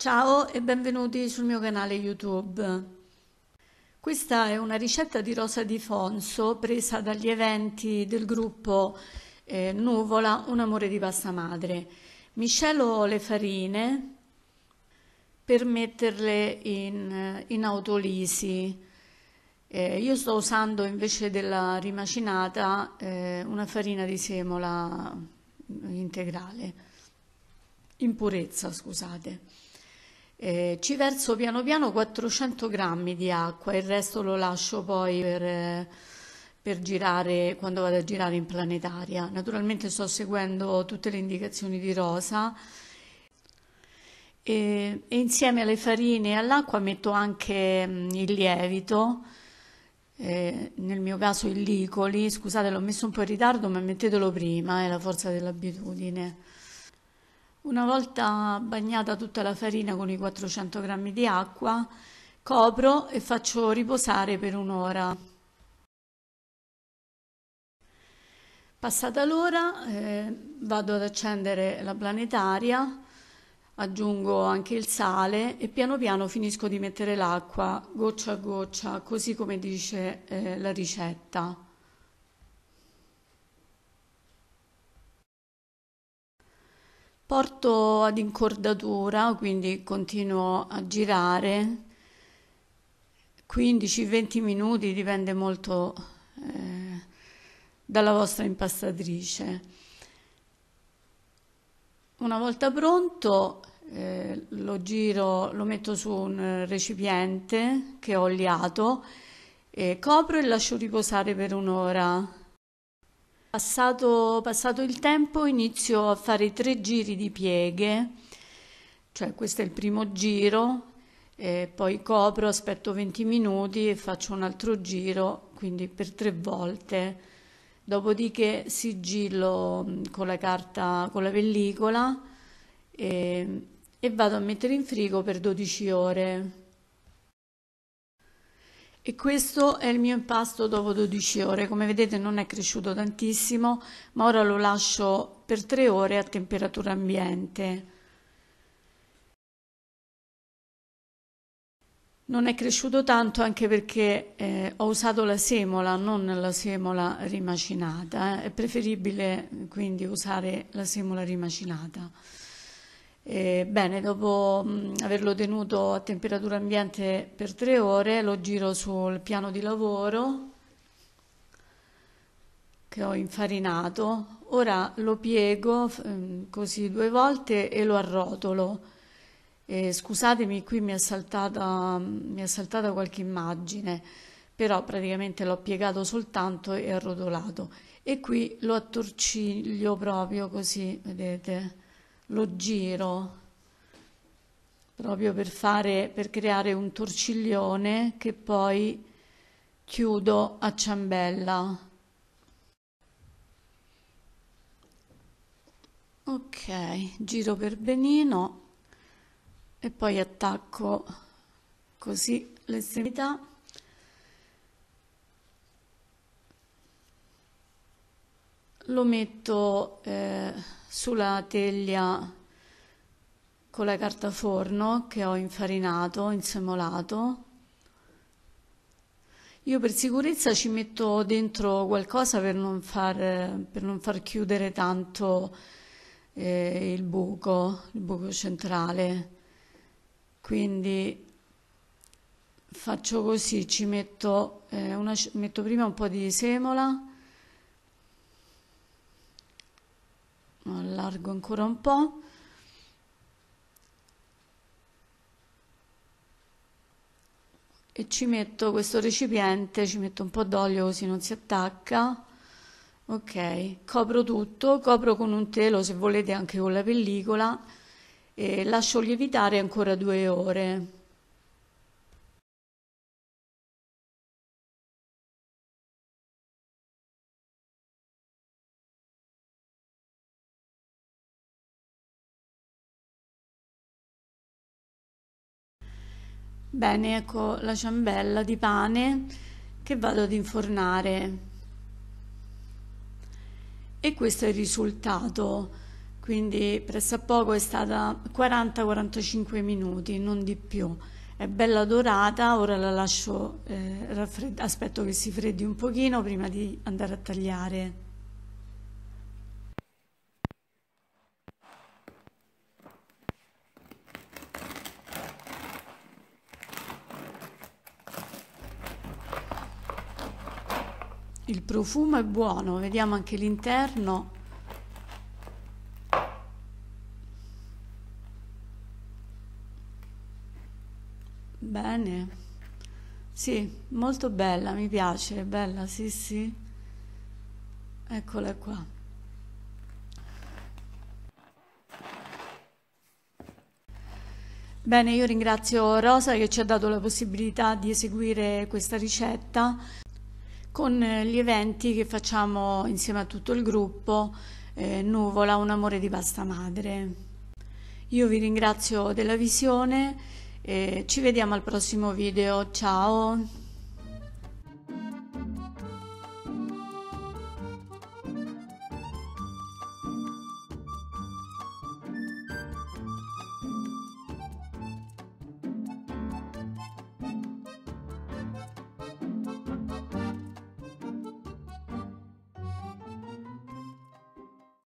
Ciao e benvenuti sul mio canale YouTube. Questa è una ricetta di rosa di Fonso presa dagli eventi del gruppo eh, Nuvola Un amore di pasta madre. Miscelo le farine per metterle in, eh, in autolisi. Eh, io sto usando invece della rimacinata eh, una farina di semola integrale, in purezza scusate. Eh, ci verso piano piano 400 grammi di acqua, il resto lo lascio poi per, eh, per girare quando vado a girare in planetaria. Naturalmente sto seguendo tutte le indicazioni di Rosa e, e insieme alle farine e all'acqua metto anche mm, il lievito. Eh, nel mio caso il licoli, scusate l'ho messo un po' in ritardo ma mettetelo prima, è la forza dell'abitudine. Una volta bagnata tutta la farina con i 400 g di acqua, copro e faccio riposare per un'ora. Passata l'ora eh, vado ad accendere la planetaria, aggiungo anche il sale e piano piano finisco di mettere l'acqua goccia a goccia, così come dice eh, la ricetta. porto ad incordatura, quindi continuo a girare 15-20 minuti, dipende molto eh, dalla vostra impastatrice. Una volta pronto eh, lo giro, lo metto su un recipiente che ho oliato, e copro e lascio riposare per un'ora. Passato, passato il tempo inizio a fare tre giri di pieghe, cioè questo è il primo giro, poi copro, aspetto 20 minuti e faccio un altro giro, quindi per tre volte. Dopodiché sigillo mm, con la carta, con la pellicola e, e vado a mettere in frigo per 12 ore. E questo è il mio impasto dopo 12 ore, come vedete non è cresciuto tantissimo, ma ora lo lascio per 3 ore a temperatura ambiente. Non è cresciuto tanto anche perché eh, ho usato la semola, non la semola rimacinata. Eh. È preferibile quindi usare la semola rimacinata. Eh, bene, dopo mh, mm, averlo tenuto a temperatura ambiente per tre ore, lo giro sul piano di lavoro che ho infarinato. Ora lo piego mh, mm, così due volte e lo arrotolo. Eh, scusatemi, qui mi è, saltata, mh, mm, mi è saltata qualche immagine, però praticamente l'ho piegato soltanto e arrotolato. E qui lo attorciglio proprio così, vedete lo giro proprio per, fare, per creare un torciglione che poi chiudo a ciambella. Ok, giro per benino e poi attacco così l'estremità. lo metto eh, sulla teglia con la carta forno che ho infarinato, insemolato. Io per sicurezza ci metto dentro qualcosa per non far, per non far chiudere tanto eh, il buco, il buco centrale. Quindi faccio così, ci metto, eh, una, metto prima un po' di semola, allargo ancora un po' e ci metto questo recipiente, ci metto un po' d'olio così non si attacca ok, copro tutto, copro con un telo se volete anche con la pellicola e lascio lievitare ancora due ore Bene, ecco la ciambella di pane che vado ad infornare. E questo è il risultato, quindi presso a poco è stata 40-45 minuti, non di più. È bella dorata, ora la lascio, eh, aspetto che si freddi un pochino prima di andare a tagliare. il profumo è buono, vediamo anche l'interno. Bene, sì, molto bella, mi piace, bella, sì, sì. Eccola qua. Bene, io ringrazio Rosa che ci ha dato la possibilità di eseguire questa ricetta con eh, gli eventi che facciamo insieme a tutto il gruppo eh, Nuvola, un amore di pasta madre. Io vi ringrazio della visione e ci vediamo al prossimo video, ciao!